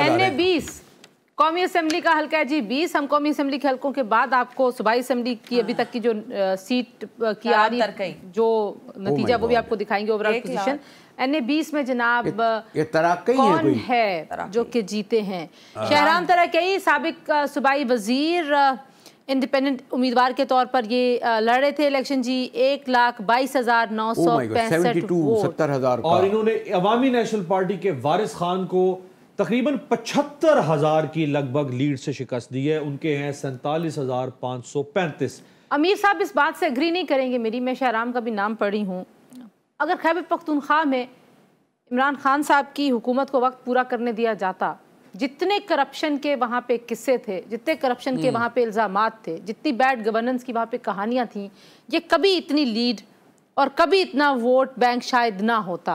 N A बीस कौमी assembly का हल्का है जी बीस हम कौमी असम्बली के हल्कों के बाद आपको सूबाई असम्बली की अभी तक की जो सीट की आ रही जो oh नतीजा वो भी आपको दिखाएंगे ओवरऑल पोजीशन एन ए बीस में जनाब ये ये कौन है, है जो कि जीते हैं हाँ। शहराम तरह तरकई सबक सूबाई वजीर इंडिपेंडेंट उम्मीदवार के तौर पर ये लड़ रहे थे इलेक्शन जी एक लाख बाईस हजार नौ oh सौ पैंसठ हजार और इन्होंने अवामी नेशनल पार्टी के वारिस खान को तकरीबन पचहत्तर हज़ार की लगभग लीड से शिकस्त दी है उनके हैं सैंतालीस हज़ार पाँच सौ पैंतीस अमीर साहब इस बात से अग्री नहीं करेंगे मेरी मैं शहराम का भी नाम पढ़ी हूँ अगर खैबर पख्तनख्वा में इमरान खान साहब की हुकूमत को वक्त पूरा करने दिया जाता जितने करप्शन के वहाँ पे किस्से थे जितने करप्शन के हम्म। वहाँ पे इल्ज़ाम थे जितनी बैड गवर्नेंस की वहाँ पे कहानियाँ थीं ये कभी इतनी लीड और कभी इतना वोट बैंक शायद ना होता